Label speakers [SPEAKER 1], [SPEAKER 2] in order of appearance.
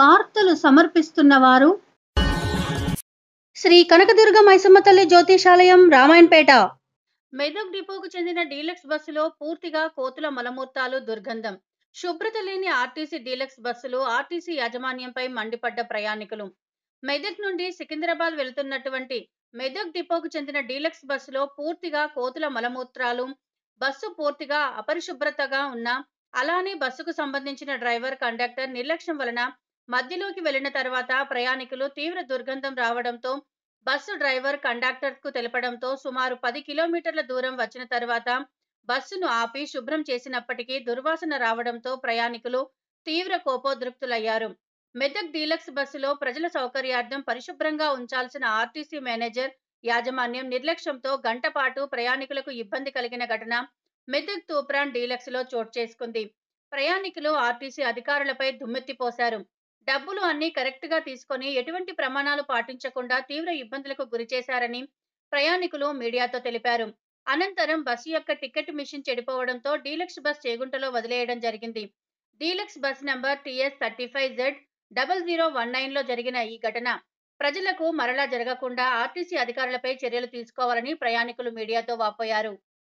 [SPEAKER 1] వార్తలు సమర్పిస్తున్నవారు శ్రీ కనకదుర్గ మైసమ్మ తల్లి జ్యోతిషాలయం రామాయణపేట
[SPEAKER 2] మెదక్ డిపోకు చెందిన డీలక్స్ బస్సులో పూర్తిగా కోతుల మలమూర్తాలు దుర్గంధం శుభ్రత లేని ఆర్టీసీ డీలక్స్ బస్సులు ఆర్టీసీ యాజమాన్యంపై మండిపడ్డ ప్రయాణికులు మెదక్ నుండి సికింద్రాబాద్ వెళుతున్నటువంటి మెదక్ డిపోకు చెందిన డీలక్స్ బస్సులో పూర్తిగా కోతుల మలమూత్రాలు బస్సు పూర్తిగా అపరిశుభ్రతగా ఉన్న అలానే బస్సుకు సంబంధించిన డ్రైవర్ కండక్టర్ నిర్లక్ష్యం వలన మధ్యలోకి వెళ్లిన తర్వాత ప్రయాణికులు తీవ్ర దుర్గంధం రావడంతో బస్సు డ్రైవర్ కండక్టర్కు తెలపడంతో సుమారు పది కిలోమీటర్ల దూరం వచ్చిన తర్వాత బస్సును ఆపి శుభ్రం చేసినప్పటికీ దుర్వాసన రావడంతో ప్రయాణికులు తీవ్ర కోపోద్రిక్తులయ్యారు మెదక్ డీలక్స్ బస్సులో ప్రజల సౌకర్యార్థం పరిశుభ్రంగా ఉంచాల్సిన ఆర్టీసీ మేనేజర్ యాజమాన్యం నిర్లక్ష్యంతో గంటపాటు ప్రయాణికులకు ఇబ్బంది కలిగిన ఘటన మెదక్ తూప్రాన్ డీలక్స్ లో చోటు చేసుకుంది ప్రయాణికులు ఆర్టీసీ అధికారులపై దుమ్మెత్తిపోశారు డబ్బులు అన్ని కరెక్ట్ గా తీసుకొని ఎటువంటి ప్రమాణాలు పాటించకుండా తీవ్ర ఇబ్బందులకు గురిచేశారని ప్రయాణికులు మీడియాతో తెలిపారు అనంతరం బస్సు యొక్క టికెట్ మిషన్ చెడిపోవడంతో డీలక్స్ బస్ చేగుంటలో వదిలేయడం జరిగింది deluxe bus number TS thirty five Z double zero one nine లో జరిగిన ఈ ఘటన ప్రజలకు మరలా జరగకుండా ఆర్టీసీ అధికారులపై చర్యలు తీసుకోవాలని ప్రయాణికులు మీడియాతో వాపోయారు